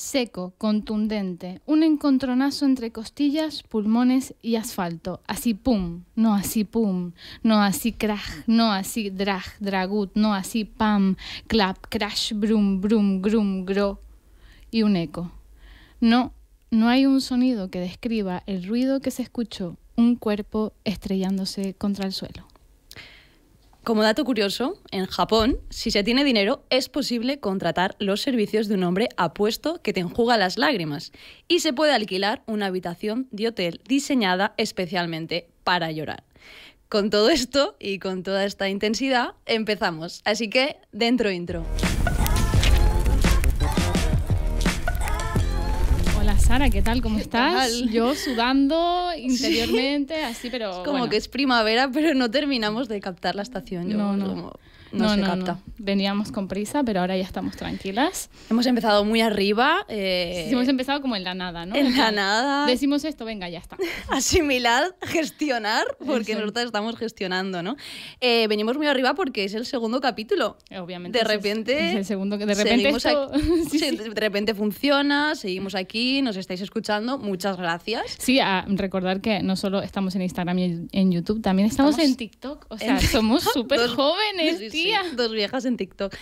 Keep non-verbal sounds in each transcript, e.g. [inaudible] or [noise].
Seco, contundente, un encontronazo entre costillas, pulmones y asfalto. Así pum, no así pum, no así crash, no así drag, dragut, no así pam, clap, crash, brum, brum, grum, gro. Y un eco. No, no hay un sonido que describa el ruido que se escuchó, un cuerpo estrellándose contra el suelo. Como dato curioso, en Japón, si se tiene dinero, es posible contratar los servicios de un hombre apuesto que te enjuga las lágrimas y se puede alquilar una habitación de hotel diseñada especialmente para llorar. Con todo esto y con toda esta intensidad, empezamos. Así que, dentro intro. Sara, ¿qué tal? ¿Cómo estás? Yo sudando interiormente, así, pero. Es como que es primavera, pero no terminamos de captar la estación. no, no no, no no, Veníamos con prisa, pero ahora ya estamos tranquilas. Hemos empezado muy arriba. Sí, eh, hemos empezado como en la nada, ¿no? En la nada. Decimos esto, venga, ya está. [laughs] Asimilar, gestionar, porque nosotros estamos gestionando, ¿no? Eh, venimos muy arriba porque es el segundo capítulo. Obviamente. De repente. Es, el segundo que de repente. Esto... [laughs] De repente funciona, seguimos aquí, nos estáis escuchando. Muchas gracias. Sí, a recordar que no solo estamos en Instagram y en YouTube, también estamos, en TikTok. O sea, somos súper jóvenes, [laughs] dos viejas en TikTok.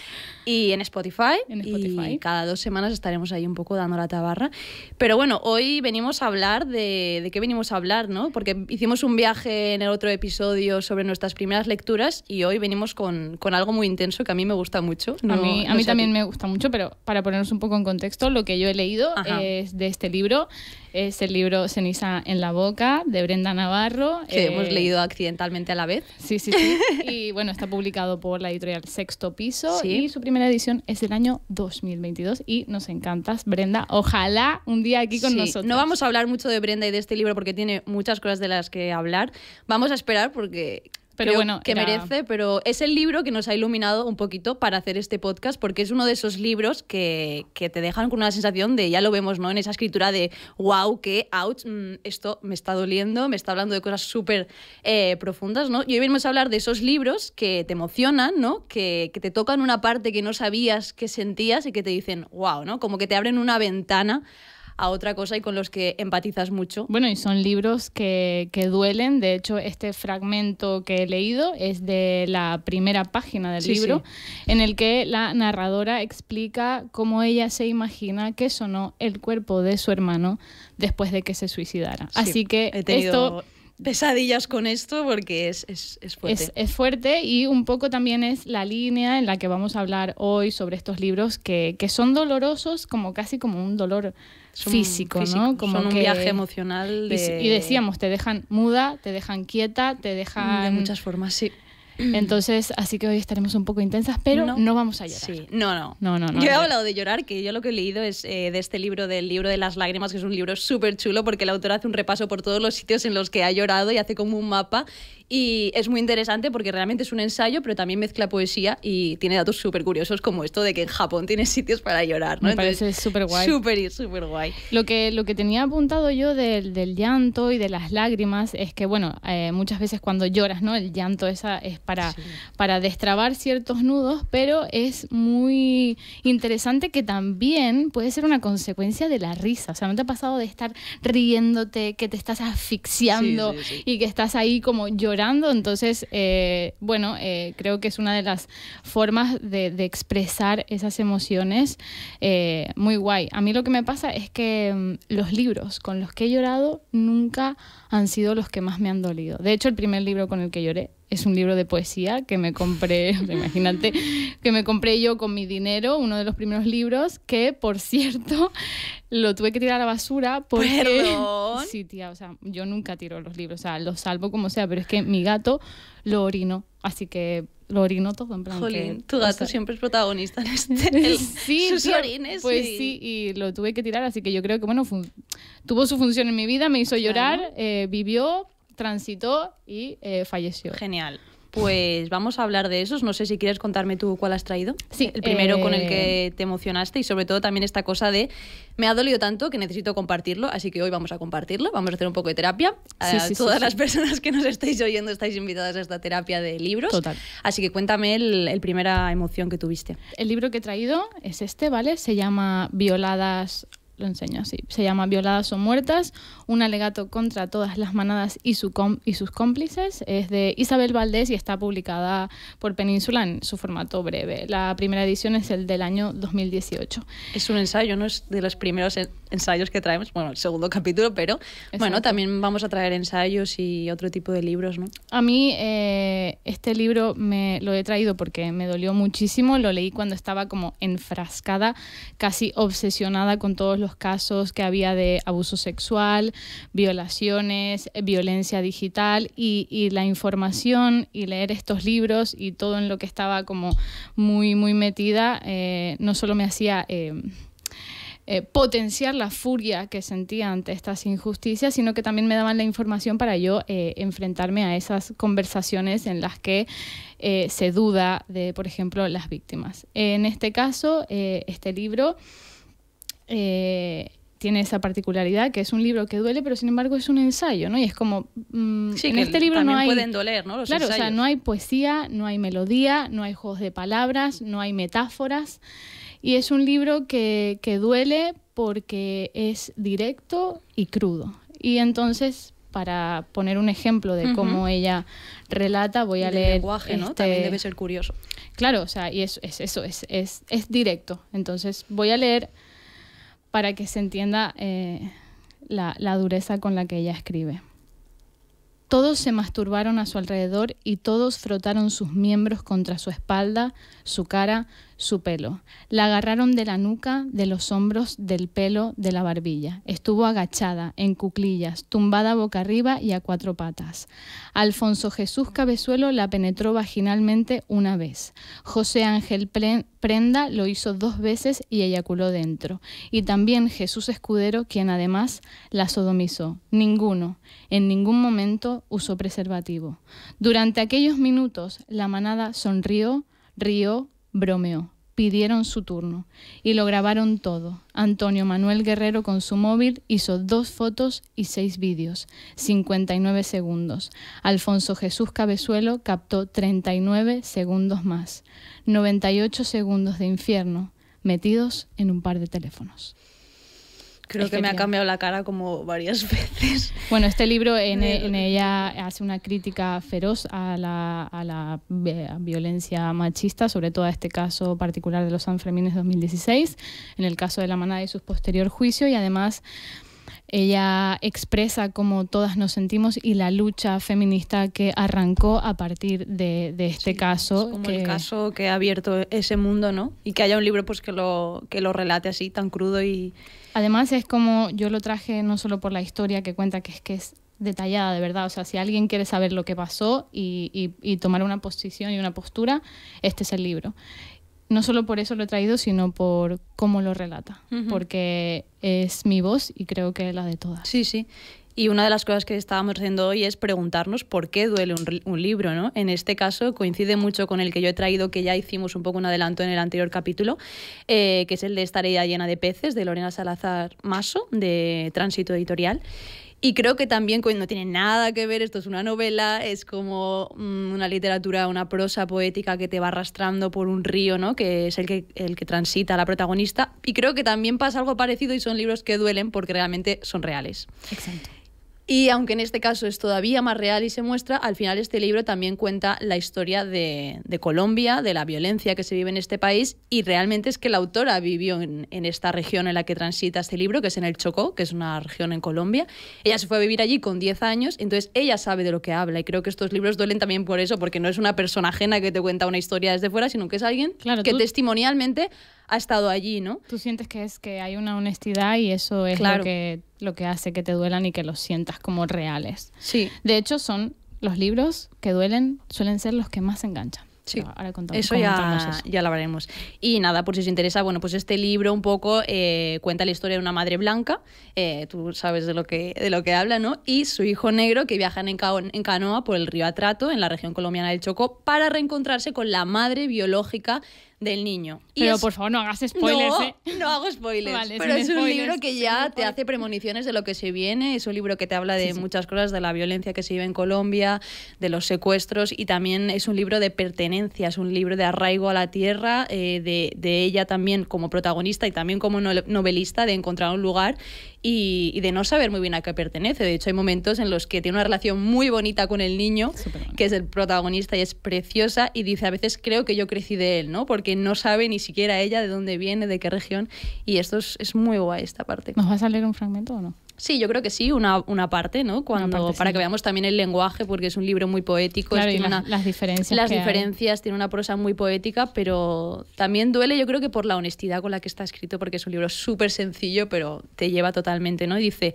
Y en Spotify. Y cada dos semanas estaremos ahí un poco dando la tabarra. Pero bueno, hoy venimos a hablar de, de qué venimos a hablar, ¿no? Porque hicimos un viaje en el otro episodio sobre nuestras primeras lecturas y hoy venimos con, algo muy intenso que a mí me gusta mucho. a mí, también me gusta mucho, pero para ponernos un poco en contexto, lo que yo he leído es de este libro es el libro Ceniza en la boca de Brenda Navarro. Que hemos eh, leído accidentalmente a la vez. Sí, sí, sí. [laughs] y bueno, está publicado por la editorial Sexto Piso y su primera edición es del año 2022 y nos encantas, Brenda. Ojalá un día aquí con nosotros. No vamos a hablar mucho de Brenda y de este libro porque tiene muchas cosas de las que hablar. Vamos a esperar porque pero bueno, que merece, pero es el libro que nos ha iluminado un poquito para hacer este podcast, porque es uno de esos libros que, te dejan con una sensación de, ya lo vemos, ¿no? En esa escritura de, wow, qué! ouch, mm, esto me está doliendo, me está hablando de cosas súper eh, profundas, ¿no? Y hoy venimos a hablar de esos libros que te emocionan, ¿no? Que, que te tocan una parte que no sabías que sentías y que te dicen, wow, ¿no? Como que te abren una ventana a otra cosa y con los que empatizas mucho. Bueno, y son libros que, duelen. De hecho, este fragmento que he leído es de la primera página del libro, en el que la narradora explica cómo ella se imagina que sonó el cuerpo de su hermano después de que se suicidara. Así que he pesadillas con esto porque es, es, es fuerte. Es, fuerte y un poco también es la línea en la que vamos a hablar hoy sobre estos libros que, que son dolorosos, como casi como un dolor físico, ¿no? Como son un viaje emocional. De... Y decíamos, te dejan muda, te dejan quieta, te dejan... De muchas formas, sí. [clears throat] Entonces, así que hoy estaremos un poco intensas, pero no, vamos a llorar. No, no. no, no, yo he hablado de llorar, que yo lo que he leído es eh, de este libro, del libro de las lágrimas, que es un libro súper chulo porque el autor hace un repaso por todos los sitios en los que ha llorado y hace como un mapa y es muy interesante porque realmente es un ensayo, pero también mezcla poesía y tiene datos súper curiosos como esto de que en Japón tiene sitios para llorar. ¿no? Me parece súper guay. Lo que, lo que tenía apuntado yo del, llanto y de las lágrimas es que, bueno, eh, muchas veces cuando lloras, ¿no? El llanto esa es para, para destrabar ciertos nudos, pero es muy interesante que también puede ser una consecuencia de la risa. O sea, ¿no te ha pasado de estar riéndote, que te estás asfixiando y que estás ahí como llorando? Entonces, eh, bueno, eh, creo que es una de las formas de, expresar esas emociones eh, muy guay. A mí lo que me pasa es que mm, los libros con los que he llorado nunca han sido los que más me han dolido. De hecho, el primer libro con el que lloré es un libro de poesía que me compré, [laughs] imagínate, que me compré yo con mi dinero, uno de los primeros libros, que por cierto lo tuve que tirar a la basura porque... ¿Perdón? Sí, tía, o sea, yo nunca tiro los libros, o sea, los salvo como sea, pero es que mi gato lo orinó, así que lo orinó todo en plan. Jolín, tu gato siempre es protagonista en este. [laughs] El, sí, sus orines. Pues sí, y lo tuve que tirar, así que yo creo que, bueno, tuvo su función en mi vida, me hizo llorar, eh, vivió, transitó y eh, falleció. Genial. Pues vamos a hablar de esos. No sé si quieres contarme tú cuál has traído. Sí. El primero con el que eh, te emocionaste y sobre todo también esta cosa de me ha dolido tanto que necesito compartirlo, así que hoy vamos a compartirlo, vamos a hacer un poco de terapia. Sí, eh, todas las personas que nos estáis oyendo estáis invitadas a esta terapia de libros. Total. Así que cuéntame el, el primera emoción que tuviste. El libro que he traído es este, ¿vale? Se llama Violadas lo enseño así. Se llama Violadas o Muertas, un alegato contra todas las manadas y, su y sus cómplices. Es de Isabel Valdés y está publicada por Península en su formato breve. La primera edición es el del año 2018. Es un ensayo, no es de los primeros ensayos que traemos, bueno, el segundo [laughs] capítulo, pero bueno, también vamos a traer ensayos y otro tipo de libros, ¿no? A mí eh, este libro me lo he traído porque me dolió muchísimo, lo leí cuando estaba como enfrascada, casi obsesionada con todos los casos que había de abuso sexual, violaciones, eh, violencia digital y, la información y leer estos libros y todo en lo que estaba como muy, muy metida, eh, no solo me hacía... Eh, potenciar la furia que sentía ante estas injusticias, sino que también me daban la información para yo enfrentarme a esas conversaciones en las que se duda de, por ejemplo, las víctimas. En este caso, este libro... Eh, tiene esa particularidad que es un libro que duele, pero sin embargo es un ensayo, ¿no? Y es como mm, en este libro no hay pueden doler, ¿no? claro, o sea, no hay poesía, no hay melodía, no hay juegos de palabras, no hay metáforas y es un libro que, duele porque es directo y crudo. Y entonces para poner un ejemplo de cómo ella relata, voy a leer. El lenguaje, ¿no? Este también debe ser curioso. Claro, o sea, y es, es eso, es, es, es directo. Entonces voy a leer para que se entienda eh, la dureza con la que ella escribe. Todos se masturbaron a su alrededor y todos frotaron sus miembros contra su espalda, su cara, su pelo. La agarraron de la nuca, de los hombros, del pelo, de la barbilla. Estuvo agachada, en cuclillas, tumbada boca arriba y a cuatro patas. Alfonso Jesús Cabezuelo la penetró vaginalmente una vez. José Ángel Prenda lo hizo dos veces y eyaculó dentro. Y también Jesús Escudero, quien además la sodomizó. Ninguno, en ningún momento, usó preservativo. Durante aquellos minutos, la manada sonrió, rió, bromeó. Pidieron su turno y lo grabaron todo. Antonio Manuel Guerrero con su móvil hizo dos fotos y seis vídeos, 59 segundos. Alfonso Jesús Cabezuelo captó 39 segundos más, 98 segundos de infierno metidos en un par de teléfonos. Creo que, me ha cambiado la cara como varias [laughs] veces. Bueno, este libro en, ella hace una crítica feroz a la, a la eh, violencia machista, sobre todo a este caso particular de los Sanfremines 2016, en el caso de la manada y su posterior juicio, y además ella expresa cómo todas nos sentimos y la lucha feminista que arrancó a partir de, este caso. Es como el caso que ha abierto ese mundo, ¿no? Y que haya un libro pues que lo, que lo relate así, tan crudo y, Además es como yo lo traje no solo por la historia que cuenta, que es que es detallada de verdad, o sea, si alguien quiere saber lo que pasó y, y, tomar una posición y una postura, este es el libro. No solo por eso lo he traído, sino por cómo lo relata, porque es mi voz y creo que es la de todas. Sí, sí. Y una de las cosas que estábamos haciendo hoy es preguntarnos por qué duele un, libro, ¿no? En este caso coincide mucho con el que yo he traído, que ya hicimos un poco un adelanto en el anterior capítulo, eh, que es el de Esta llena de peces, de Lorena Salazar Maso, de Tránsito Editorial. Y creo que también no tiene nada que ver, esto es una novela, es como mm, una literatura, una prosa poética que te va arrastrando por un río, ¿no? Que es el que, el que transita la protagonista. Y creo que también pasa algo parecido y son libros que duelen porque realmente son reales. Exacto. Y aunque en este caso es todavía más real y se muestra, al final este libro también cuenta la historia de, Colombia, de la violencia que se vive en este país y realmente es que la autora vivió en, esta región en la que transita este libro, que es en el Chocó, que es una región en Colombia. Ella se fue a vivir allí con 10 años, entonces ella sabe de lo que habla y creo que estos libros duelen también por eso, porque no es una persona ajena que te cuenta una historia desde fuera, sino que es alguien que testimonialmente ha estado allí, ¿no? Tú sientes que es que hay una honestidad y eso es lo, que, lo que hace que te duelan y que los sientas como reales. Sí. De hecho, son los libros que duelen, suelen ser los que más enganchan. Sí, Ahora contamos, eso, ya, eso ya lo veremos. Y nada, por si os interesa, bueno, pues este libro un poco eh, cuenta la historia de una madre blanca, eh, tú sabes de lo, que, de lo que habla, ¿no? Y su hijo negro que viajan en canoa por el río Atrato, en la región colombiana del Chocó, para reencontrarse con la madre biológica del niño. pero por favor, no hagas spoilers. No, ¿eh? no hago spoilers. pero es un libro que ya te hace premoniciones de lo que se viene. Es un libro que te habla de muchas cosas, de la violencia que se vive en Colombia, de los secuestros y también es un libro de pertenencia, es un libro de arraigo a la tierra, eh, de, de, ella también como protagonista y también como novelista, de encontrar un lugar y, de no saber muy bien a qué pertenece. De hecho, hay momentos en los que tiene una relación muy bonita con el niño, que es el protagonista y es preciosa, y dice, a veces creo que yo crecí de él, ¿no? Porque no sabe ni siquiera ella de dónde viene, de qué región, y esto es, es muy guay esta parte. ¿Nos va a salir un fragmento o no? Sí, yo creo que sí, una, una parte, ¿no? Cuando, para que veamos también el lenguaje, porque es un libro muy poético. las, diferencias. Las diferencias, tiene una prosa muy poética, pero también duele, yo creo que por la honestidad con la que está escrito, porque es un libro súper sencillo, pero te lleva totalmente, ¿no? dice,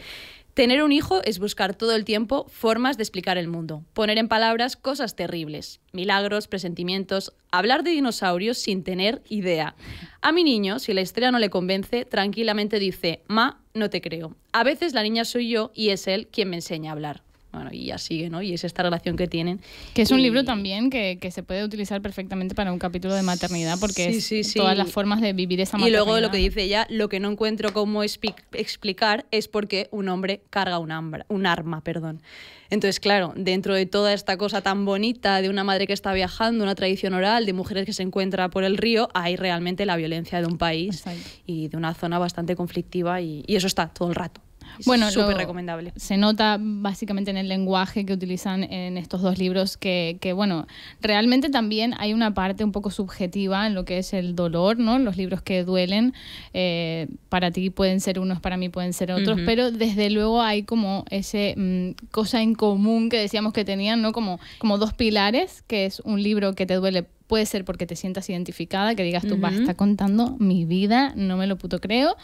Tener un hijo es buscar todo el tiempo formas de explicar el mundo, poner en palabras cosas terribles, milagros, presentimientos, hablar de dinosaurios sin tener idea. A mi niño, si la estrella no le convence, tranquilamente dice, Ma, no te creo. A veces la niña soy yo y es él quien me enseña a hablar y ya sigue, ¿no? Y es esta relación que tienen. Que es un libro también que, se puede utilizar perfectamente para un capítulo de maternidad, porque es todas las formas de vivir esa maternidad. Y luego lo que dice ella, lo que no encuentro cómo explicar es porque un hombre carga un, un arma, perdón. Entonces, claro, dentro de toda esta cosa tan bonita de una madre que está viajando, una tradición oral, de mujeres que se encuentra por el río, hay realmente la violencia de un país y de una zona bastante conflictiva y eso está todo el rato. Bueno, súper recomendable. Se nota básicamente en el lenguaje que utilizan en estos dos libros que, bueno, realmente también hay una parte un poco subjetiva en lo que es el dolor, ¿no? Los libros que duelen, eh, para ti pueden ser unos, para mí pueden ser otros, pero desde luego hay como ese mm, cosa en común que decíamos que tenían, ¿no? Como, como dos pilares, que es un libro que te duele puede ser porque te sientas identificada, que digas tú, va, está contando mi vida, no me lo puto creo,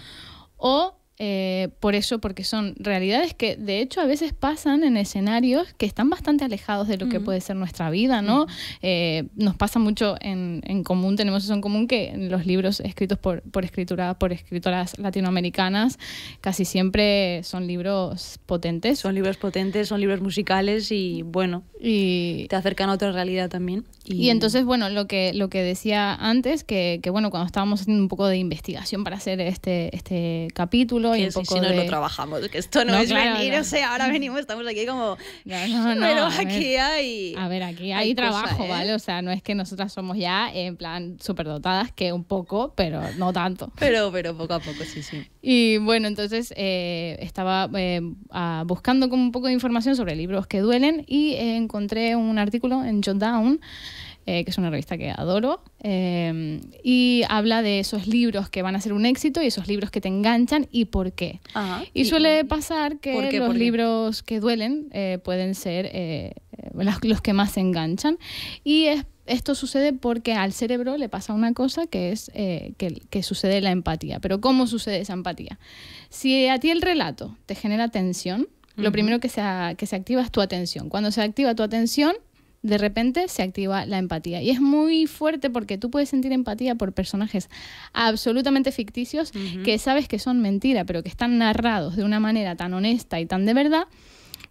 o eh, por eso, porque son realidades que de hecho a veces pasan en escenarios que están bastante alejados de lo que puede ser nuestra vida, ¿no? Eh, nos pasa mucho en, común, tenemos eso en común, que los libros escritos por, por, escritura, por escritoras latinoamericanas casi siempre son libros potentes. Son libros potentes, son libros musicales y bueno, y... te acercan a otra realidad también. Y... entonces, bueno, lo que, lo que decía antes, que, bueno, cuando estábamos haciendo un poco de investigación para hacer este, este capítulo y un poco si, no lo trabajamos, que esto no, es venir, o sea, ahora venimos, estamos aquí como... pero aquí hay... A ver, aquí hay, trabajo, ¿eh? ¿vale? O sea, no es que nosotras somos ya en plan superdotadas, que un poco, pero no tanto. Pero, pero poco a poco, sí, sí. Y bueno, entonces eh, estaba eh, buscando como un poco de información sobre libros que duelen y eh, encontré un artículo en John Down, que es una revista que adoro, y habla de esos libros que van a ser un éxito y esos libros que te enganchan y por qué. y, suele pasar que los libros que duelen pueden ser los, que más se enganchan. Y es esto sucede porque al cerebro le pasa una cosa que es eh, que, sucede la empatía. Pero ¿cómo sucede esa empatía? Si a ti el relato te genera tensión, lo primero que se, activa es tu atención. Cuando se activa tu atención, de repente se activa la empatía. Y es muy fuerte porque tú puedes sentir empatía por personajes absolutamente ficticios que sabes que son mentira, pero que están narrados de una manera tan honesta y tan de verdad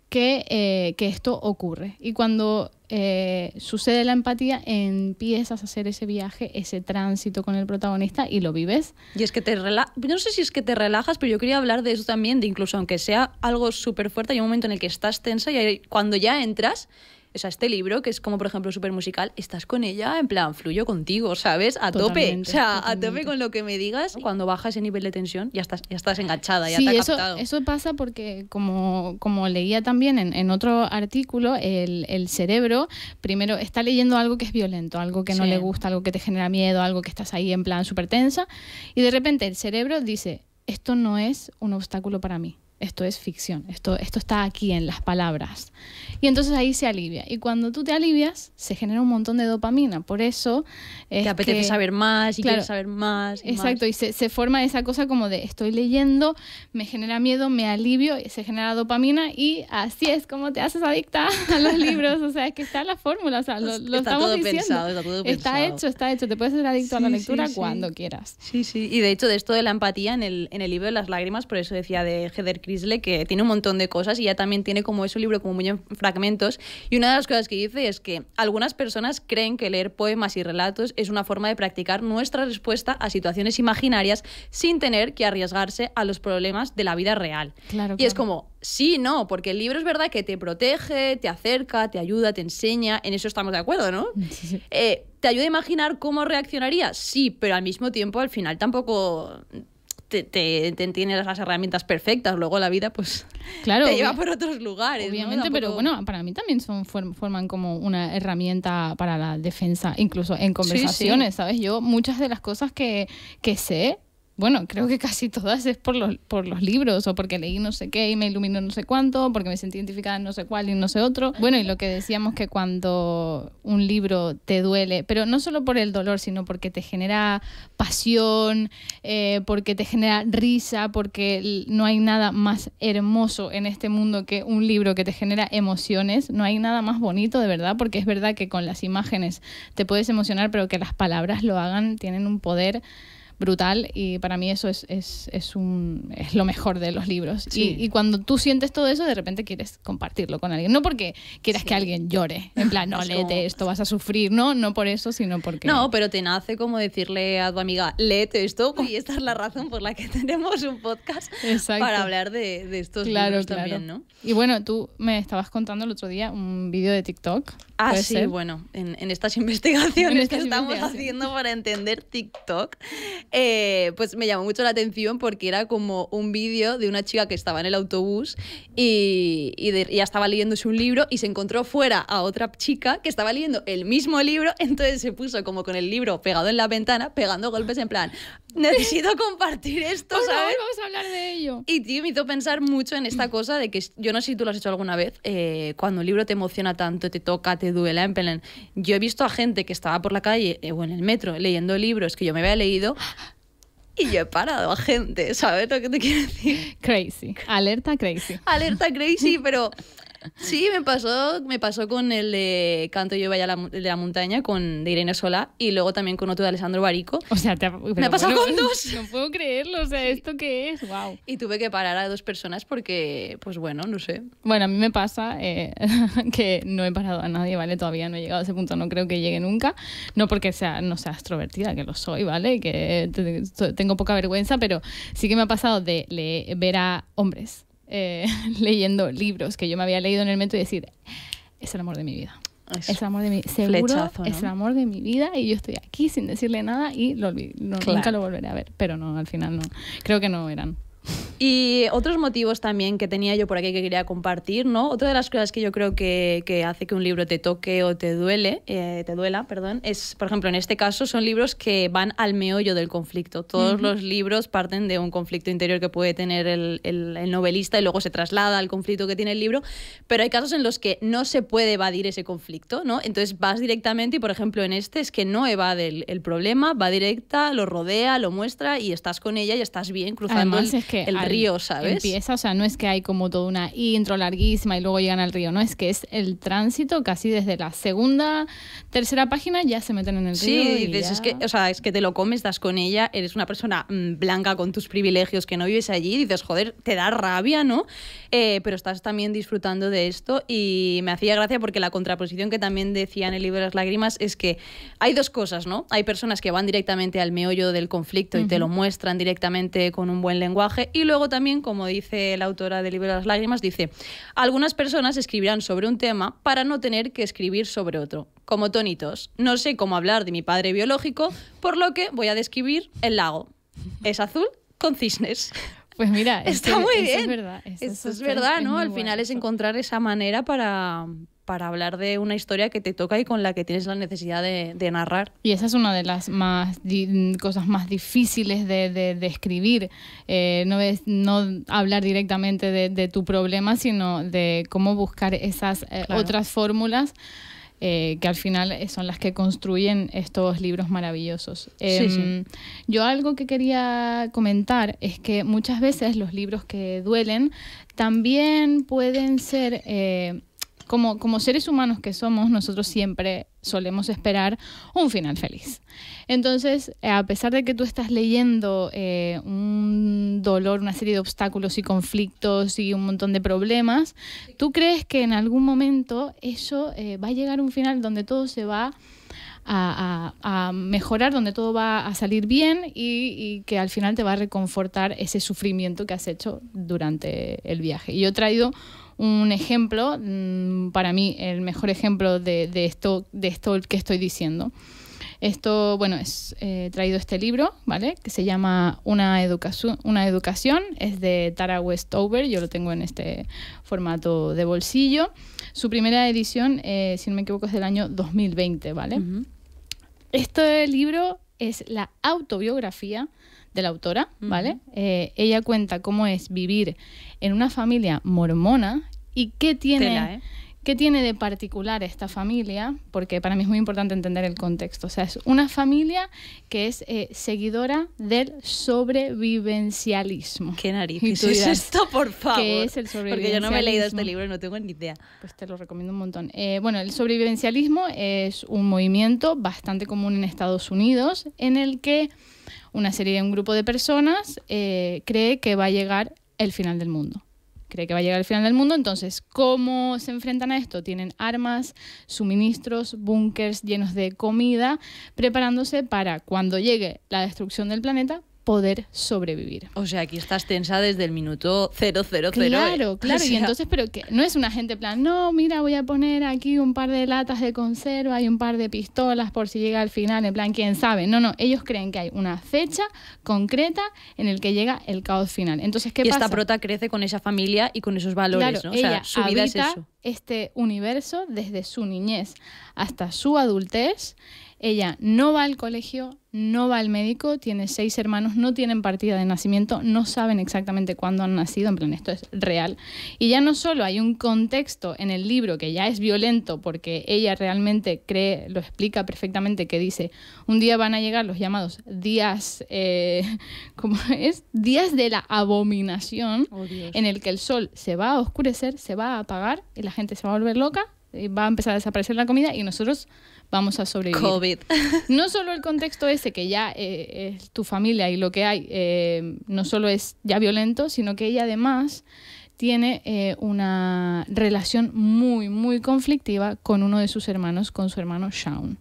que, eh, que esto ocurre. Y cuando eh, sucede la empatía, empiezas a hacer ese viaje, ese tránsito con el protagonista y lo vives. Y es que te relajas, no sé si es que te relajas, pero yo quería hablar de eso también, de incluso aunque sea algo súper fuerte, hay un momento en el que estás tensa y cuando ya entras o sea, este libro, que es como por ejemplo súper musical, estás con ella en plan, fluyo contigo, ¿sabes? A tope. O sea, a tope con lo que me digas. Cuando bajas ese nivel de tensión, ya estás, ya estás enganchada, ya te ha eso, Eso pasa porque, como, como leía también en, otro artículo, el, cerebro primero está leyendo algo que es violento, algo que no le gusta, algo que te genera miedo, algo que estás ahí en plan súper tensa. Y de repente el cerebro dice, esto no es un obstáculo para mí esto es ficción, esto, esto está aquí en las palabras. Y entonces ahí se alivia. Y cuando tú te alivias, se genera un montón de dopamina. Por eso... te apetece saber más y quieres saber más. exacto, y se, forma esa cosa como de estoy leyendo, me genera miedo, me alivio, se genera dopamina y así es como te haces adicta a los [laughs] libros. O sea, es que está la fórmula, lo, está todo Pensado, está todo pensado. Está hecho, está hecho. Te puedes ser adicto a la lectura cuando quieras. Sí, sí. Y de hecho, de esto de la empatía en el, libro de las lágrimas, por eso decía de Heather que tiene un montón de cosas y ya también tiene como es un libro como muy en fragmentos. Y una de las cosas que dice es que algunas personas creen que leer poemas y relatos es una forma de practicar nuestra respuesta a situaciones imaginarias sin tener que arriesgarse a los problemas de la vida real. Claro, y es como, sí, no, porque el libro es verdad que te protege, te acerca, te ayuda, te enseña, en eso estamos de acuerdo, ¿no? [laughs] Eh, ¿Te ayuda a imaginar cómo reaccionaría Sí, pero al mismo tiempo al final tampoco te, te, tienes las herramientas perfectas, luego la vida pues claro, te lleva por otros lugares. Obviamente, pero bueno, para mí también son forman como una herramienta para la defensa, incluso en conversaciones, ¿sabes? Yo muchas de las cosas que, que sé bueno, creo ah. que casi todas es por los, por los libros o porque leí no sé qué y me iluminó no sé cuánto, porque me sentí identificada en no sé cuál y no sé otro. Bueno, y lo que decíamos que cuando un libro te duele, pero no solo por el dolor, sino porque te genera pasión, eh, porque te genera risa, porque no hay nada más hermoso en este mundo que un libro que te genera emociones, no hay nada más bonito de verdad, porque es verdad que con las imágenes te puedes emocionar, pero que las palabras lo hagan, tienen un poder brutal y para mí eso es, un, lo mejor de los libros. Y, cuando tú sientes todo eso, de repente quieres compartirlo con alguien. No porque quieras que alguien llore, en plan, no, [laughs] léete esto, vas a sufrir, no, no por eso, sino porque... No, pero te nace como decirle a tu amiga, léete esto [laughs] y esta es la razón por la que [laughs] tenemos un podcast para hablar de, estos libros también, Y bueno, tú me estabas contando el otro día un vídeo de TikTok. Ah, sí, bueno, en, estas investigaciones que estamos haciendo para entender TikTok, eh, pues me llamó mucho la atención porque era como un vídeo de una chica que estaba en el autobús y, ya estaba leyéndose un libro y se encontró fuera a otra chica que estaba leyendo el mismo libro, entonces se puso como con el libro pegado en la ventana, pegando golpes en plan, necesito compartir esto, ¿sabes? vamos a hablar de ello. Y tío, me hizo pensar mucho en esta cosa de que yo no sé si tú lo has hecho alguna vez, eh, cuando un libro te emociona tanto, te toca, te duela, en plan, yo he visto a gente que estaba por la calle eh, o en el metro leyendo libros que yo me había leído y yo he parado a gente, ¿sabes lo que te quiero decir? Crazy, alerta crazy. alerta crazy, pero Sí, me pasó, me pasó con el de Canto yo vaya la, de la montaña, con de Irene Solá, y luego también con otro de Alessandro Barico. O sea, me ha pasado con [laughs] dos. No puedo creerlo, o sea, ¿esto qué es? Wow. Y tuve que parar a dos personas porque, pues bueno, no sé. Bueno, a mí me pasa eh, [laughs] que no he parado a nadie, ¿vale? Todavía no he llegado a ese punto, no creo que llegue nunca. No porque sea, no sea extrovertida, que lo soy, ¿vale? Que tengo poca vergüenza, pero sí que me ha pasado de ver a hombres eh, [laughs] leyendo libros que yo me había leído en el metro y decir, es el amor de mi vida. Es, el amor de mi seguro es el amor de mi vida y yo estoy aquí sin decirle nada y lo nunca lo volveré a ver pero no al final no creo que no eran y otros motivos también que tenía yo por aquí que quería compartir, ¿no? Otra de las cosas que yo creo que, hace que un libro te toque o te duele, eh, te duela, perdón, es, por ejemplo, en este caso son libros que van al meollo del conflicto. Todos los libros parten de un conflicto interior que puede tener el, novelista y luego se traslada al conflicto que tiene el libro, pero hay casos en los que no se puede evadir ese conflicto, ¿no? Entonces vas directamente y, por ejemplo, en este es que no evade el, problema, va directa, lo rodea, lo muestra y estás con ella y estás bien cruzando Además, el río, ¿sabes? Empieza, o sea, no es que hay como toda una intro larguísima y luego llegan al río, no, es que es el tránsito casi desde la segunda, tercera página ya se meten en el río. Sí, es que, o sea, es que te lo comes, das con ella, eres una persona mm, blanca con tus privilegios que no vives allí, dices, joder, te da rabia, ¿no? Eh, pero estás también disfrutando de esto y me hacía gracia porque la contraposición que también decía en el libro de Las Lágrimas es que hay dos cosas, ¿no? Hay personas que van directamente al meollo del conflicto y te lo muestran directamente con un buen lenguaje y luego también, como dice la autora del Libro de las Lágrimas, dice, algunas personas escribirán sobre un tema para no tener que escribir sobre otro, como tonitos. No sé cómo hablar de mi padre biológico, por lo que voy a describir el lago. Es azul con cisnes. [laughs] Pues mira, está este- muy este bien. Este es verdad, es, verdad, ¿no? Al final es encontrar esa manera para, para hablar de una historia que te toca y con la que tienes la necesidad de, narrar. Y esa es una de las más cosas más difíciles de, escribir. Eh, no, es, no hablar directamente de, tu problema, sino de cómo buscar esas eh, otras fórmulas. Eh, que al final son las que construyen estos libros maravillosos. Em, yo algo que quería comentar es que muchas veces los libros que duelen también pueden ser como, como seres humanos que somos, nosotros siempre solemos esperar un final feliz. Entonces, eh, a pesar de que tú estás leyendo eh, un dolor, una serie de obstáculos y conflictos y un montón de problemas, tú crees que en algún momento eso eh, va a llegar a un final donde todo se va a, mejorar, donde todo va a salir bien y, y, que al final te va a reconfortar ese sufrimiento que has hecho durante el viaje. Y yo he traído un ejemplo, mm, para mí el mejor ejemplo de, esto, de esto que estoy diciendo. Esto, bueno, es eh, traído este libro, ¿vale? Que se llama Una, educación es de Tara Westover, yo lo tengo en este formato de bolsillo. Su primera edición, eh, si no me equivoco, es del año 2020, ¿vale? Este libro es la autobiografía de la autora, ¿vale? Eh, ella cuenta cómo es vivir en una familia mormona y qué tiene, ¿eh? tiene de particular esta familia, porque para mí es muy importante entender el contexto. O sea, es una familia que es eh, seguidora del sobrevivencialismo. ¿Qué narices [laughs] es esto, por favor? ¿Qué es el sobrevivencialismo? Porque yo no me he leído este libro, y no tengo ni idea. Pues te lo recomiendo un montón. bueno, el sobrevivencialismo es un movimiento bastante común en Estados Unidos en el que una serie de un grupo de personas eh, cree que va a llegar el final del mundo. Cree que va a llegar el final del mundo, entonces, ¿cómo se enfrentan a esto? Tienen armas, suministros, búnkers llenos de comida, preparándose para cuando llegue la destrucción del planeta, poder sobrevivir. O sea, aquí estás tensa desde el minuto 000. Claro, eh. claro. [laughs] Y entonces, pero que no es una gente plan, no, mira, voy a poner aquí un par de latas de conserva y un par de pistolas por si llega al final, en plan, quién sabe. No, no, ellos creen que hay una fecha concreta en el que llega el caos final. Entonces, ¿qué y esta prota crece con esa familia y con esos valores, ¿no? O su vida este universo desde su niñez hasta su adultez ella no va al colegio, no va al médico, tiene seis hermanos, no tienen partida de nacimiento, no saben exactamente cuándo han nacido, en plan, esto es real. Y ya no solo hay un contexto en el libro que ya es violento, porque ella realmente cree, lo explica perfectamente, que dice, un día van a llegar los llamados días, eh, [laughs] ¿cómo es? Días de la abominación, oh, en el que el sol se va a oscurecer, se va a apagar y la gente se va a volver loca eh, va a empezar a desaparecer la comida y nosotros vamos a sobrevivir. COVID. [laughs] No solo el contexto ese, que ya eh, es tu familia y lo que hay, eh, no solo es ya violento, sino que ella además tiene una relación muy, muy conflictiva con uno de sus hermanos, con su hermano Shaun.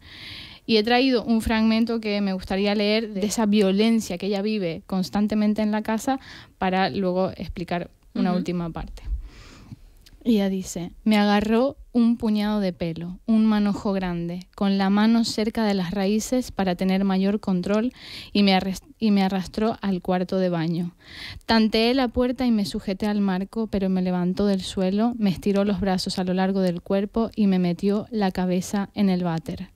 Y he traído un fragmento que me gustaría leer de esa violencia que ella vive constantemente en la casa para luego explicar una última parte. Ella dice, me agarró un puñado de pelo, un manojo grande, con la mano cerca de las raíces para tener mayor control y me, y me arrastró al cuarto de baño. Tanteé la puerta y me sujeté al marco, pero me levantó del suelo, me estiró los brazos a lo largo del cuerpo y me metió la cabeza en el váter.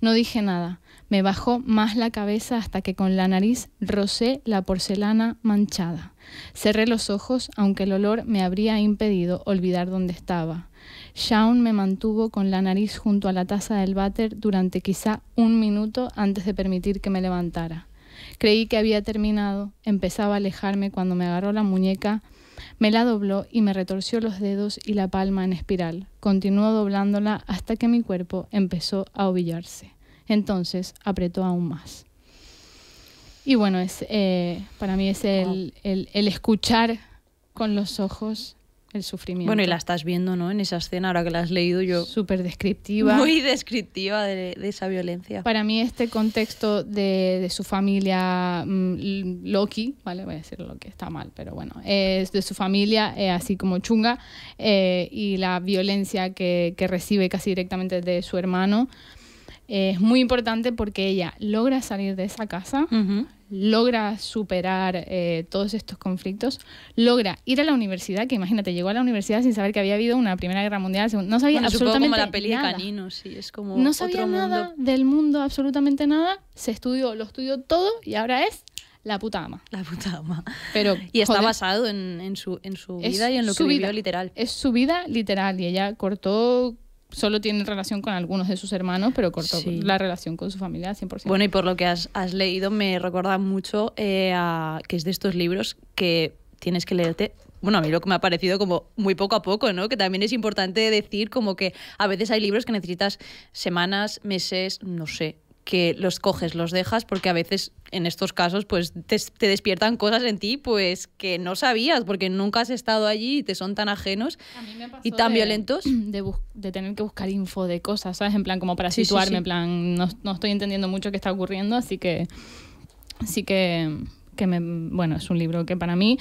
No dije nada, me bajó más la cabeza hasta que con la nariz rocé la porcelana manchada. Cerré los ojos, aunque el olor me habría impedido olvidar dónde estaba. Shaun me mantuvo con la nariz junto a la taza del váter durante quizá un minuto antes de permitir que me levantara. Creí que había terminado, empezaba a alejarme cuando me agarró la muñeca, me la dobló y me retorció los dedos y la palma en espiral. Continuó doblándola hasta que mi cuerpo empezó a ovillarse. Entonces apretó aún más. Y bueno, es, eh, para mí es el, el, escuchar con los ojos el sufrimiento. Bueno, y la estás viendo, ¿no? En esa escena, ahora que la has leído yo. Súper descriptiva. Muy descriptiva de, esa violencia. Para mí este contexto de, de su familia, mm, Loki, ¿vale? Voy a decir que está mal, pero bueno, es de su familia, eh, así como chunga, eh, y la violencia que, que recibe casi directamente de su hermano es muy importante porque ella logra salir de esa casa, logra superar eh, todos estos conflictos, logra ir a la universidad, que imagínate, llegó a la universidad sin saber que había habido una Primera Guerra Mundial, no sabía absolutamente como la peli nada. es como no sabía nada del mundo, absolutamente nada, se estudió, lo estudió todo y ahora es la puta ama. La puta ama. Pero, y está basado en, en, su, en su vida y en lo que vivió literal. Es su vida literal y ella cortó solo tiene relación con algunos de sus hermanos, pero cortó la relación con su familia al 100%. Bueno, y por lo que has, has leído, me recuerda mucho eh, que es de estos libros que tienes que leerte bueno, a mí lo que me ha parecido como muy poco a poco, ¿no? Que también es importante decir como que a veces hay libros que necesitas semanas, meses, no sé, que los coges, los dejas, porque a veces en estos casos pues te, despiertan cosas en ti pues que no sabías, porque nunca has estado allí y te son tan ajenos y tan violentos. [clears throat] De, tener que buscar info de cosas, ¿sabes? En plan, como para situarme, en plan, no, estoy entendiendo mucho qué está ocurriendo, así que que, me, bueno, es un libro que para mí,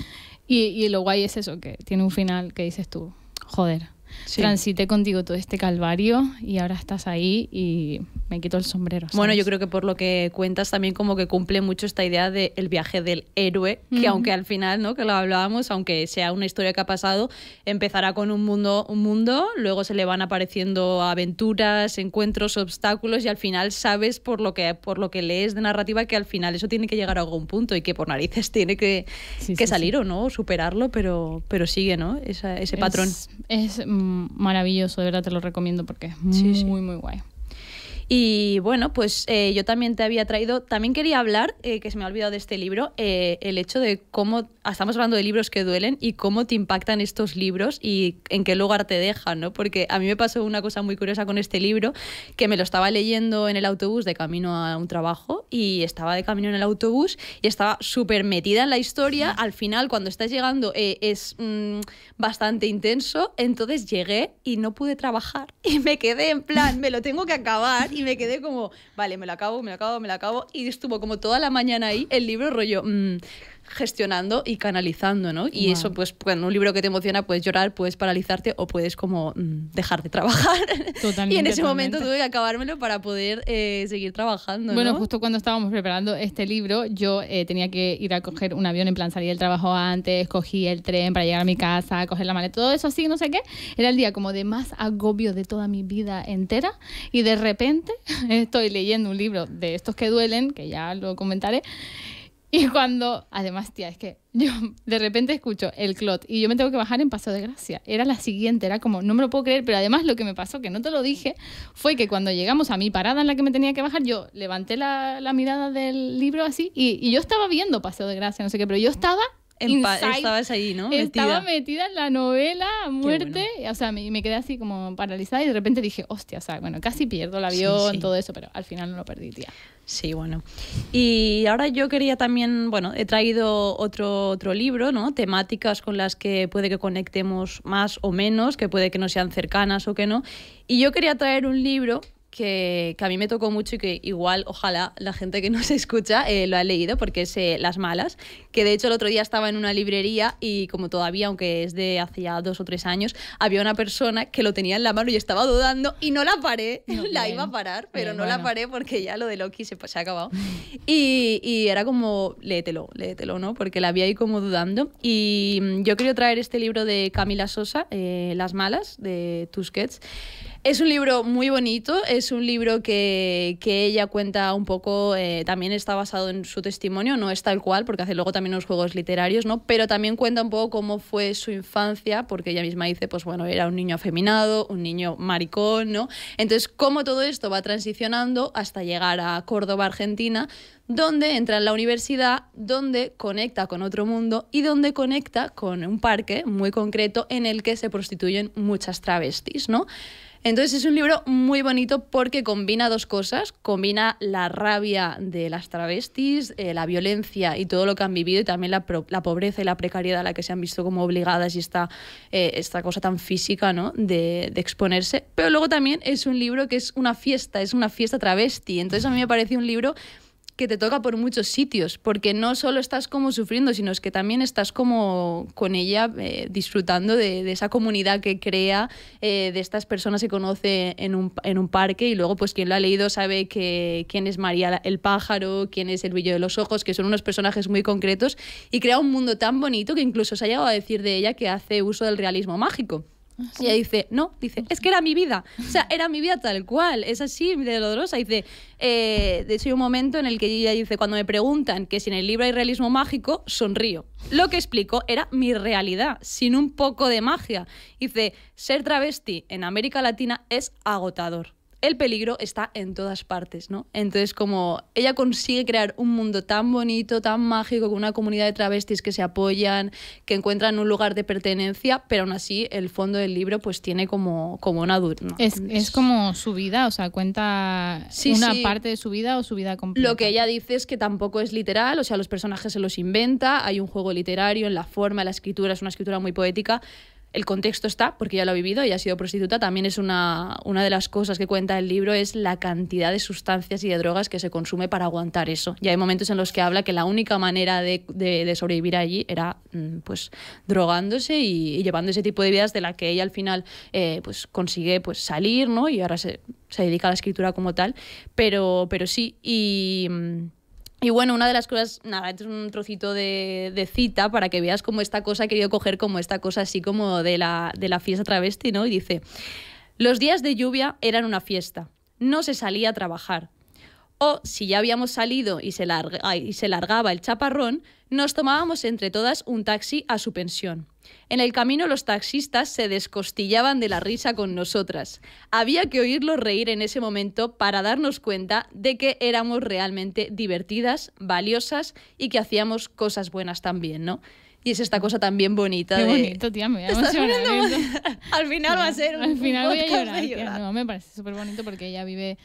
y, y lo guay es eso, que tiene un final que dices tú, joder, transité contigo todo este calvario y ahora estás ahí y me quito el sombrero. Bueno, yo creo que por lo que cuentas también como que cumple mucho esta idea del el viaje del héroe, que aunque al final, ¿no? Que lo hablábamos, aunque sea una historia que ha pasado, empezará con un mundo, un mundo, luego se le van apareciendo aventuras, encuentros, obstáculos y al final sabes por lo que, por lo que lees de narrativa que al final eso tiene que llegar a algún punto y que por narices [laughs] tiene que, salir o no, superarlo, pero, pero sigue, ¿no? Esa, ese patrón. Es maravilloso, de verdad te lo recomiendo porque es muy, muy guay. Y bueno, pues eh, yo también te había traído, también quería hablar, eh, que se me ha olvidado de este libro, eh, el hecho de cómo, ah, estamos hablando de libros que duelen y cómo te impactan estos libros y en qué lugar te dejan, ¿no? Porque a mí me pasó una cosa muy curiosa con este libro, que me lo estaba leyendo en el autobús de camino a un trabajo y estaba de camino en el autobús y estaba súper metida en la historia. Al final, cuando estás llegando, es mm, bastante intenso, entonces llegué y no pude trabajar [laughs] y me quedé en plan, me lo tengo que acabar y me quedé como, vale, me lo acabo, me la acabo, me la acabo. Y estuvo como toda la mañana ahí el libro rollo, mm, gestionando y canalizando, ¿no? Y eso, pues, con un libro que te emociona puedes llorar, puedes paralizarte o puedes como mm, dejar de trabajar. Totalmente. y en ese momento tuve que acabármelo para poder eh, seguir trabajando. Bueno, justo cuando estábamos preparando este libro, yo eh, tenía que ir a coger un avión, en plan salí del trabajo antes, cogí el tren para llegar a mi casa, coger la maleta, todo eso así, no sé qué. Era el día como de más agobio de toda mi vida entera y de repente [laughs] estoy leyendo un libro de estos que duelen, que ya lo comentaré, [laughs] Y cuando, además, tía, es que yo de repente escucho el clot y yo me tengo que bajar en paso de gracia. Era la siguiente, era como, no me lo puedo creer, pero además lo que me pasó, que no te lo dije, fue que cuando llegamos a mi parada en la que me tenía que bajar, yo levanté la, mirada del libro así y, y, yo estaba viendo Paseo de Gracia, no sé qué, pero yo estaba... En estabas ahí, ¿no? Estaba metida. en la novela a muerte, o sea, me, me, quedé así como paralizada y de repente dije, hostia, o sea, bueno, casi pierdo el avión, todo eso, pero al final no lo perdí, tía. Sí, bueno. Y ahora yo quería también, bueno, he traído otro, otro libro, ¿no? Temáticas con las que puede que conectemos más o menos, que puede que no sean cercanas o que no. Y yo quería traer un libro que, que, a mí me tocó mucho y que igual, ojalá, la gente que nos [laughs] escucha eh, lo ha leído porque es eh, Las Malas, que de hecho el otro día estaba en una librería y como todavía, aunque es de hace ya dos o tres años, había una persona que lo tenía en la mano y estaba dudando y no la paré, [laughs] la iba a parar, pero no la paré porque ya lo de Loki se, ha acabado. [laughs] Y, y, era como, léetelo, léetelo, ¿no? Porque la había ahí como dudando. Y mm, yo quería traer este libro de Camila Sosa, eh, Las Malas, de Tusquets. Es un libro muy bonito, es un libro que, ella cuenta un poco, eh, también está basado en su testimonio, no es tal cual, porque hace luego también unos juegos literarios, ¿no? Pero también cuenta un poco cómo fue su infancia, porque ella misma dice, pues bueno, era un niño afeminado, un niño maricón, ¿no? Entonces, cómo todo esto va transicionando hasta llegar a Córdoba, Argentina, donde entra en la universidad, donde conecta con otro mundo y donde conecta con un parque muy concreto en el que se prostituyen muchas travestis, ¿no? Entonces es un libro muy bonito porque combina dos cosas, combina la rabia de las travestis, eh, la violencia y todo lo que han vivido y también la, pobreza y la precariedad a la que se han visto como obligadas y esta, eh, esta cosa tan física ¿no? de, de exponerse. Pero luego también es un libro que es una fiesta, es una fiesta travesti. Entonces a mí me parece un libro que te toca por muchos sitios, porque no solo estás como sufriendo, sino que también estás como con ella eh, disfrutando de, esa comunidad que crea, eh, de estas personas que conoce en un, parque y luego pues quien lo ha leído sabe que, quién es María el pájaro, quién es el brillo de los ojos, que son unos personajes muy concretos y crea un mundo tan bonito que incluso se ha llegado a decir de ella que hace uso del realismo mágico. Y ella dice, no, dice, es que era mi vida. O sea, era mi vida tal cual, es así de dolorosa. Dice, eh, de hecho hay un momento en el que ella dice, cuando me preguntan que si en el libro hay realismo mágico, sonrío. Lo que explico era mi realidad, sin un poco de magia. Dice, ser travesti en América Latina es agotador el peligro está en todas partes, ¿no? Entonces, como ella consigue crear un mundo tan bonito, tan mágico, con una comunidad de travestis que se apoyan, que encuentran un lugar de pertenencia, pero aún así el fondo del libro pues tiene como, como una duda. Es, como su vida, o sea, cuenta una parte de su vida o su vida completa. Lo que ella dice es que tampoco es literal, o sea, los personajes se los inventa, hay un juego literario en la forma, la escritura, es una escritura muy poética, el contexto está, porque ya lo ha vivido y ha sido prostituta, también es una, una de las cosas que cuenta el libro, es la cantidad de sustancias y de drogas que se consume para aguantar eso. Y hay momentos en los que habla que la única manera de, sobrevivir allí era mm, pues drogándose y, llevando ese tipo de vidas de la que ella al final eh, pues consigue pues salir, ¿no? Y ahora se, se dedica a la escritura como tal, pero, pero sí, y... Mm, y bueno, una de las cosas, nada, es un trocito de, cita para que veas cómo esta cosa quería querido coger como esta cosa así como de la, de la fiesta travesti, ¿no? Y dice, los días de lluvia eran una fiesta, no se salía a trabajar, o si ya habíamos salido y se, largaba el chaparrón, nos tomábamos entre todas un taxi a su pensión. En el camino los taxistas se descostillaban de la risa con nosotras. Había que oírlos reír en ese momento para darnos cuenta de que éramos realmente divertidas, valiosas y que hacíamos cosas buenas también, ¿no? Y es esta cosa también bonita. Qué bonito, tía, me ¿eh? [laughs] Al final va a ser un Al final voy a llorar, me parece súper bonito porque ella vive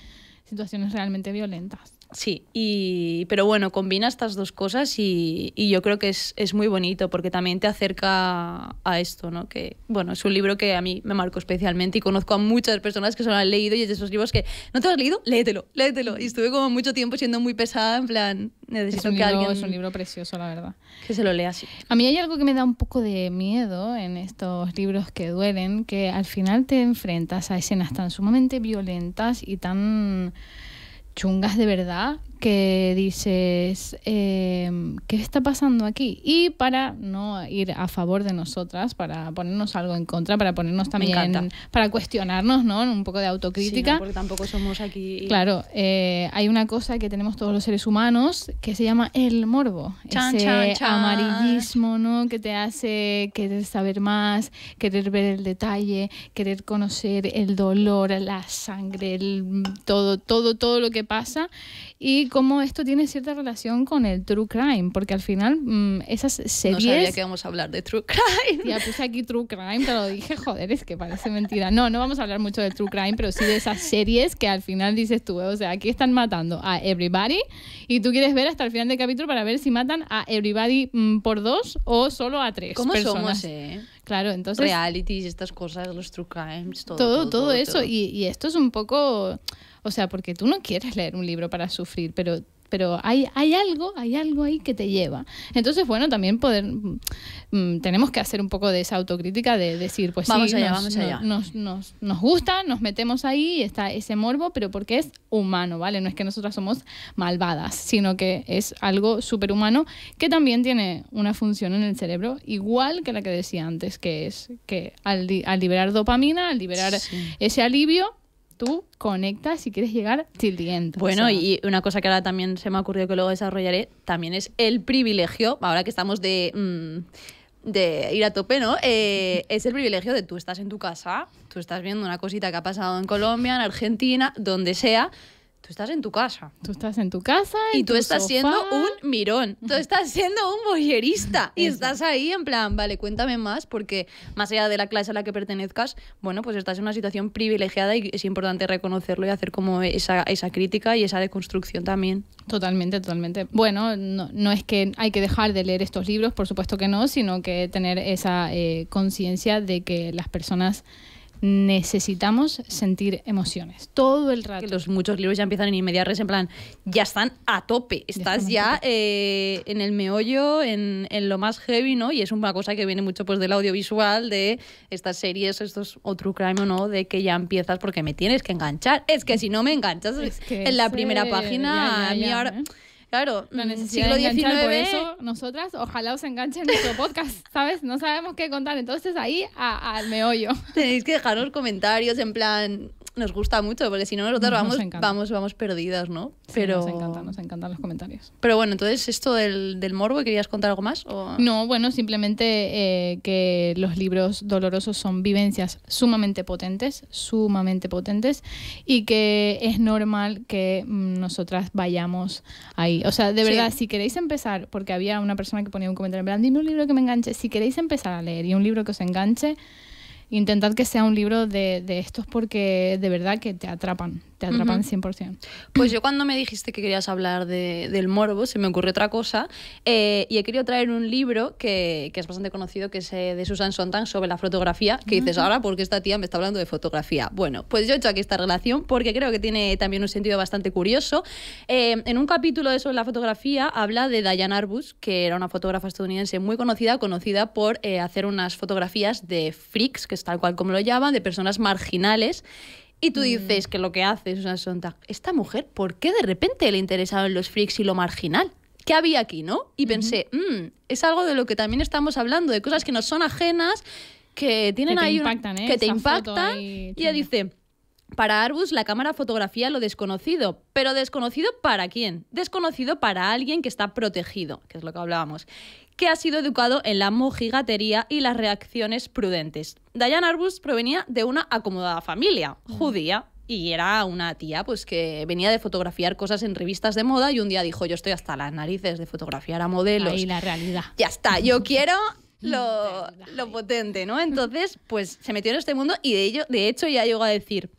situaciones realmente violentas. Sí, y, pero bueno, combina estas dos cosas y, yo creo que es, muy bonito porque también te acerca a esto, ¿no? Que, bueno, es un libro que a mí me marcó especialmente y conozco a muchas personas que se lo han leído y es de esos libros que, ¿no te lo has leído? Léetelo, léetelo. Y estuve como mucho tiempo siendo muy pesada, en plan, necesito que alguien... Es un libro precioso, la verdad. Que se lo lea así. A mí hay algo que me da un poco de miedo en estos libros que duelen, que al final te enfrentas a escenas tan sumamente violentas y tan chungas de verdad que dices, em, ¿qué está pasando aquí? Y para no ir a favor de nosotras, para ponernos algo en contra, para ponernos también, para cuestionarnos, ¿no? Un poco de autocrítica. Sí, porque tampoco somos aquí. Claro, eh, hay una cosa que tenemos todos los seres humanos que se llama el morbo. Chan, ese amarillismo, ¿no? Que te hace querer saber más, querer ver el detalle, querer conocer el dolor, la sangre, todo, todo, todo lo que pasa y cómo esto tiene cierta relación con el true crime, porque al final mm, esas series... No sabía que íbamos a hablar de true crime. Ya puse aquí true crime, te lo dije, joder, es que parece mentira. No, no vamos a hablar mucho del true crime, pero sí de esas series que al final dices tú, o sea, aquí están matando a everybody y tú quieres ver hasta el final del capítulo para ver si matan a everybody mm, por dos o solo a tres ¿Cómo Somos, eh? Claro, entonces... Realities, estas cosas, los true crimes, todo. Todo, todo, eso. Y, y esto es un poco... O sea, porque tú no quieres leer un libro para sufrir, pero pero hay, hay algo, hay algo ahí que te lleva. Entonces, bueno, también poder, mm, mm, tenemos que hacer un poco de esa autocrítica de decir, pues sí, nos, Nos, nos, gusta, nos metemos ahí, está ese morbo, pero porque es humano, ¿vale? No es que nosotras somos malvadas, sino que es algo superhumano que también tiene una función en el cerebro igual que la que decía antes, que es que al, al liberar dopamina, al liberar ese alivio, tú conectas y quieres llegar till Bueno, y una cosa que ahora también se me ha ocurrido que luego desarrollaré, también es el privilegio, ahora que estamos de... Mm, de ir a tope, ¿no? Eh, es el privilegio de tú estás en tu casa, tú estás viendo una cosita que ha pasado en Colombia, en Argentina, donde sea, tú estás en tu casa. Tú estás en tu casa. y tú estás siendo un mirón. Tú estás siendo un boyerista. y estás ahí en plan, vale, cuéntame más, porque más allá de la clase a la que pertenezcas, bueno, pues estás en una situación privilegiada y es importante reconocerlo y hacer como esa, esa crítica y esa deconstrucción también. Totalmente, totalmente. Bueno, no, no, es que hay que dejar de leer estos libros, por supuesto que no, sino que tener esa eh, conciencia de que las personas necesitamos sentir emociones todo el rato. los muchos libros ya empiezan en res en plan, ya están a tope, estás ya, eh, en el meollo, en, lo más heavy, ¿no? Y es una cosa que viene mucho pues del audiovisual, de estas series, estos otro Crime no, de que ya empiezas porque me tienes que enganchar. Es que si no me enganchas en la primera página, a mí ahora... ¿eh? Claro, la mm, necesidad siglo por eso, nosotras, ojalá os enganchen en nuestro podcast, [laughs] ¿sabes? No sabemos qué contar, entonces ahí al meollo. Tenéis que dejarnos comentarios en plan, nos gusta mucho, porque si no nosotros nos vamos, vamos, vamos perdidas, ¿no? Pero... nos encantan, los comentarios. Pero bueno, entonces esto del, del morbo, ¿querías contar algo más? No, bueno, simplemente eh, que los libros dolorosos son vivencias sumamente potentes, sumamente potentes, y que es normal que mm, nosotras vayamos ahí. O sea, de verdad, si queréis empezar, porque había una persona que ponía un comentario en plan, dime un libro que me enganche, si queréis empezar a leer y un libro que os enganche, Intentad que sea un libro de, de estos porque de verdad que te atrapan, te atrapan 100%. Pues yo cuando me dijiste que querías hablar del morbo, se me ocurrió otra cosa eh, y he querido traer un libro que, que es bastante conocido, que es eh, de Susan Sontag sobre la fotografía, que dices, ahora porque esta tía me está hablando de fotografía. Bueno, pues yo he hecho aquí esta relación porque creo que tiene también un sentido bastante curioso. Eh, en un capítulo de sobre la fotografía habla de Diane Arbus, que era una fotógrafa estadounidense muy conocida, conocida por hacer unas fotografías de freaks, que es tal cual como lo llaman, de personas marginales y tú mm. dices que lo que hace es una sonda. Esta mujer, ¿por qué de repente le interesaban los freaks y lo marginal? ¿Qué había aquí, no? Y pensé, mm, es algo de lo que también estamos hablando, de cosas que nos son ajenas, que tienen que ahí. Impactan, ¿eh? Que te impactan. Y ella dice para Arbus, la cámara fotografía lo desconocido, pero desconocido para quién? Desconocido para alguien que está protegido, que es lo que hablábamos, que ha sido educado en la mojigatería y las reacciones prudentes. Diane Arbus provenía de una acomodada familia, mm. judía, y era una tía pues que venía de fotografiar cosas en revistas de moda y un día dijo, yo estoy hasta las narices de fotografiar a modelos. Y la realidad. Ya está, yo [laughs] quiero lo, lo potente, ¿no? Entonces, pues se metió en este mundo y de, ello, de hecho ya llegó a decir,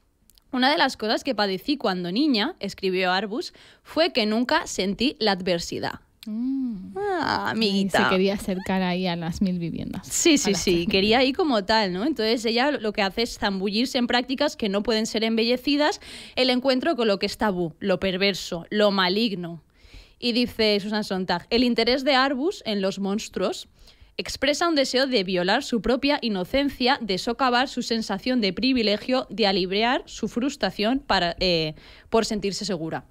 una de las cosas que padecí cuando niña, escribió Arbus, fue que nunca sentí la adversidad. Mm. Ah, amiguita. se quería acercar ahí a las mil viviendas. Sí, sí, sí. Quería ir como tal, ¿no? Entonces ella lo que hace es zambullirse en prácticas que no pueden ser embellecidas, el encuentro con lo que es tabú, lo perverso, lo maligno. Y dice Susan Sontag, el interés de Arbus en los monstruos expresa un deseo de violar su propia inocencia, de socavar su sensación de privilegio, de aliviar su frustración eh, por sentirse segura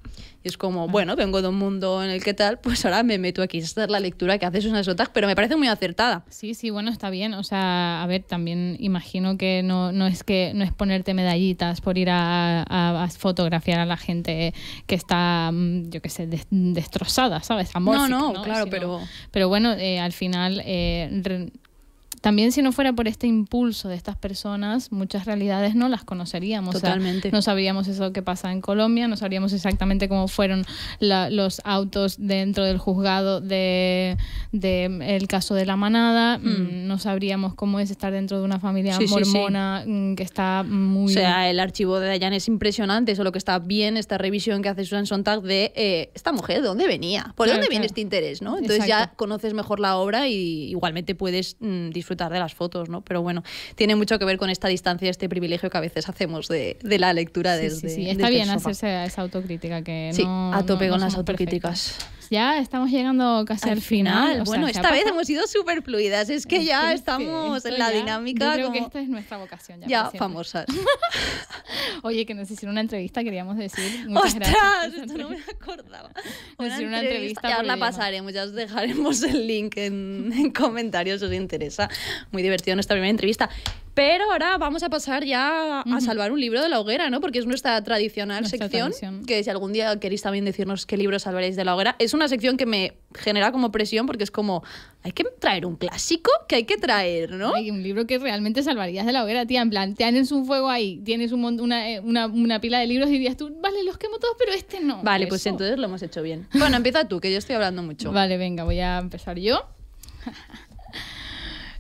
es como, ah. bueno, vengo de un mundo en el que tal, pues ahora me meto aquí. Esta es la lectura que haces unas Sotas, pero me parece muy acertada. Sí, sí, bueno, está bien. O sea, a ver, también imagino que no, es que no es ponerte medallitas por ir a, fotografiar a la gente que está, mm, yo qué sé, destrozada, ¿sabes? amor no, no, claro, pero... Pero bueno, eh, al final eh, también si no fuera por este impulso de estas personas, muchas realidades no las conoceríamos. Totalmente. no sabríamos eso que pasa en Colombia, no sabríamos exactamente cómo fueron los autos dentro del juzgado de, el caso de la manada, hmm. mm, no sabríamos cómo es estar dentro de una familia mormona mm, que está muy... O sea, el archivo de Dayan es impresionante, eso lo que está bien esta revisión que hace Susan Sontag de eh, esta mujer, ¿de dónde venía? ¿Por dónde viene este interés? ¿no? Entonces ya conoces mejor la obra y igualmente puedes mm, disfrutar de las fotos, ¿no? Pero bueno, tiene mucho que ver con esta distancia, este privilegio que a veces hacemos de, la lectura sí, desde. Sí, sí, está bien hacerse esa autocrítica que. Sí, no, a tope con las autocríticas ya estamos llegando casi al, final. bueno, esta vez hemos sido súper fluidas, es que ya estamos en la dinámica. creo que esta es nuestra vocación. Ya, famosas. [laughs] Oye, que nos hicieron una entrevista, queríamos decir. Muchas ¡Ostras! Gracias, esto no me acordaba. Nos hicieron una entrevista. Ya la pasaremos, ya os dejaremos el link en, en comentarios si os interesa. Muy divertido nuestra primera entrevista. Pero ahora vamos a pasar ya a, salvar un libro de la hoguera, ¿no? Porque es nuestra tradicional sección, que si algún día queréis también decirnos qué libro salvaréis de la hoguera, es una sección que me genera como presión porque es como, hay que traer un clásico que hay que traer, ¿no? Hay un libro que realmente salvarías de la hoguera, tía, en plan, te un fuego ahí, tienes eh, una, pila de libros y dirías tú, vale, los quemo todos, pero este no. Vale, pues entonces lo hemos hecho bien. Bueno, empieza tú, que yo estoy hablando mucho. Vale, venga, voy a empezar yo.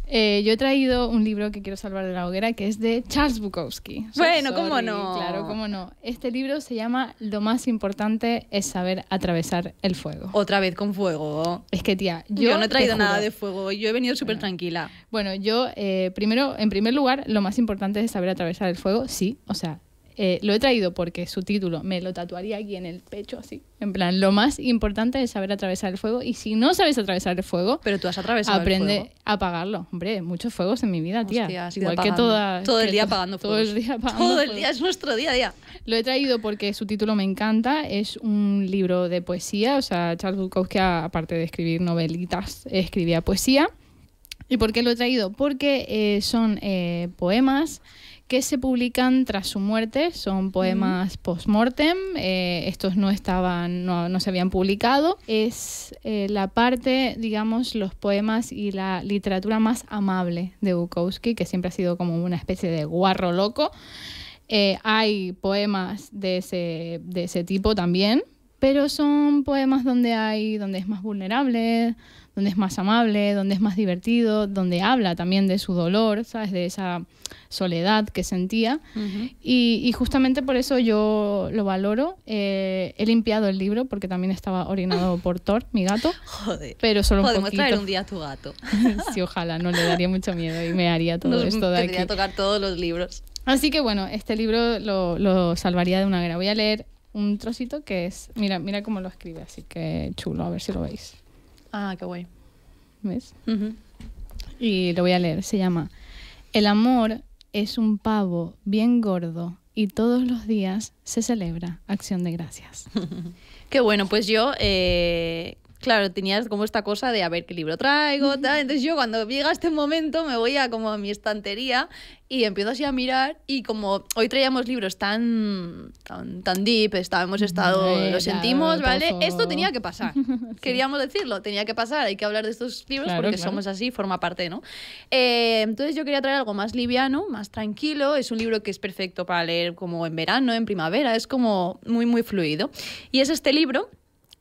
Eh, yo he traído un libro que quiero salvar de la hoguera, que es de Charles Bukowski. bueno, cómo no. Claro, cómo no. Este libro se llama Lo más importante es saber atravesar el fuego. Otra vez con fuego. Es que, tía, yo, no he traído nada de fuego, yo he venido súper tranquila. Bueno, yo, eh, primero, en primer lugar, lo más importante es saber atravesar el fuego, sí. O sea, eh, lo he traído porque su título me lo tatuaría aquí en el pecho, así. En plan, lo más importante es saber atravesar el fuego. Y si no sabes atravesar el fuego, pero tú has atravesado aprende a apagarlo. Hombre, muchos fuegos en mi vida, tía. Igual que toda, todo el día apagando fuego. Todo el día apagando Todo el día, es nuestro día a día. Lo he traído porque su título me encanta. Es un libro de poesía. O sea, Charles Bukowski, aparte de escribir novelitas, escribía poesía. ¿Y por qué lo he traído? Porque eh, son eh, poemas que se publican tras su muerte, son poemas post-mortem, eh, estos no estaban, no, se habían publicado, es eh, la parte, digamos, los poemas y la literatura más amable de Bukowski, que siempre ha sido como una especie de guarro loco. Eh, hay poemas de ese, de ese tipo también, pero son poemas donde hay, donde es más vulnerable, donde es más amable, donde es más divertido, donde habla también de su dolor, ¿sabes? De esa soledad que sentía. y, justamente por eso yo lo valoro. Eh, he limpiado el libro porque también estaba orinado [laughs] por Thor, mi gato. Joder. Pero solo un Podemos traer un día a tu gato. [laughs] sí, ojalá, no le daría mucho miedo y me haría todo esto de aquí. tocar todos los libros. Así que bueno, este libro lo, lo, salvaría de una guerra. Voy a leer un trocito que es, mira, mira cómo lo escribe, así que chulo, a ver si lo veis. Ah, qué guay. ¿Ves? Y lo voy a leer. Se llama El amor es un pavo bien gordo y todos los días se celebra Acción de Gracias. [laughs] qué bueno, pues yo eh, Claro, tenías como esta cosa de a ver qué libro traigo, tal. Entonces yo cuando llega este momento me voy a como a mi estantería y empiezo así a mirar y como hoy traíamos libros tan tan, deep, estábamos estado, lo sentimos, ¿vale? Esto tenía que pasar. [laughs] Queríamos decirlo, tenía que pasar, hay que hablar de estos libros porque somos así, forma parte, ¿no? Eh, entonces yo quería traer algo más liviano, más tranquilo, es un libro que es perfecto para leer como en verano, en primavera, es como muy, muy fluido. Y es este libro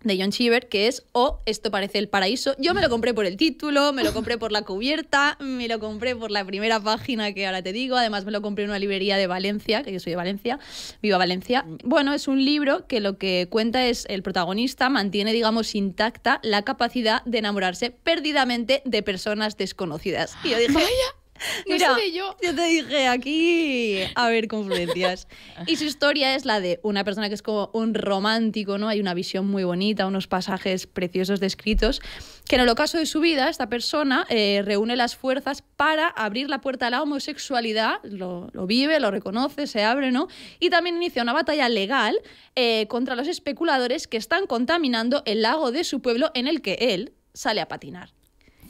de John Cheever, que es O oh, esto parece el paraíso. Yo me lo compré por el título, me lo compré por la cubierta, me lo compré por la primera página que ahora te digo. Además me lo compré en una librería de Valencia, que yo soy de Valencia, viva Valencia. Bueno, es un libro que lo que cuenta es el protagonista mantiene, digamos, intacta la capacidad de enamorarse perdidamente de personas desconocidas. Y yo dije, ¡Vaya! Mira, yo. te dije aquí a ver confluencias. [laughs] y su historia es la de una persona que es como un romántico, ¿no? Hay una visión muy bonita, unos pasajes preciosos descritos, que en el ocaso de su vida esta persona eh, reúne las fuerzas para abrir la puerta a la homosexualidad, lo, vive, lo reconoce, se abre, ¿no? Y también inicia una batalla legal eh, contra los especuladores que están contaminando el lago de su pueblo en el que él sale a patinar.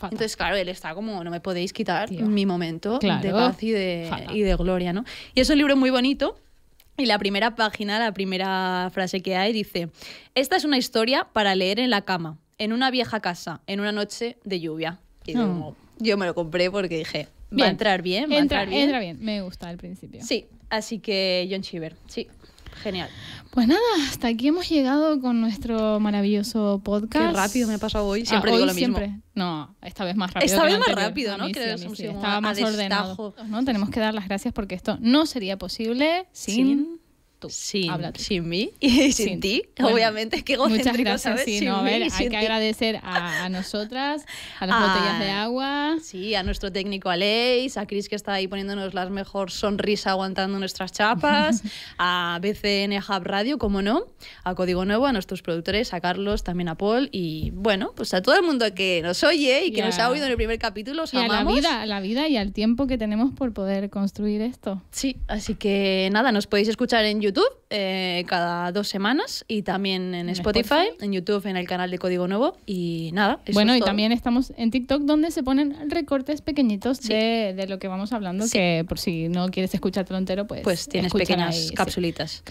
Entonces, claro, él está como, no me podéis quitar mi momento de paz y de, y de gloria, ¿no? Y es un libro muy bonito. Y la primera página, la primera frase que hay dice, esta es una historia para leer en la cama, en una vieja casa, en una noche de lluvia. Y ah. yo me lo compré porque dije, va a entrar bien, va a entrar bien. Entra bien, me gusta al principio. Sí, así que John Shiver, sí. Genial. Pues nada, hasta aquí hemos llegado con nuestro maravilloso podcast. Qué rápido me ha pasado hoy. Ah, siempre lo mismo. No, esta vez más rápido. Esta vez más rápido, ¿no? Estaba más ordenado. ¿no? Tenemos que dar las gracias porque esto no sería posible ¿Sin? Sin, mí y [laughs] sin, ti, obviamente, que Muchas gracias, a ver, hay que agradecer a, nosotras, a las botellas de agua. Sí, a nuestro técnico Aleix, a Cris que está ahí poniéndonos las mejor sonrisa aguantando nuestras chapas, [laughs] a BCN Hub Radio, como no, a Código Nuevo, a nuestros productores, a Carlos, también a Paul y bueno, pues a todo el mundo que nos oye y que nos ha oído en el primer capítulo, os amamos. A la vida, a la vida y al tiempo que tenemos por poder construir esto. Sí, así que nada, nos podéis escuchar en YouTube eh, cada dos semanas y también en, Spotify, en YouTube, en el canal de Código Nuevo y nada. bueno, y también estamos en TikTok donde se ponen recortes pequeñitos de, lo que vamos hablando, que por si no quieres escuchártelo entero, pues... Pues tienes pequeñas capsulitas.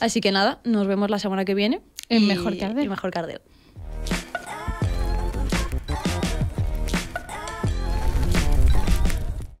Así que nada, nos vemos la semana que viene. En Mejor En Mejor Cardel.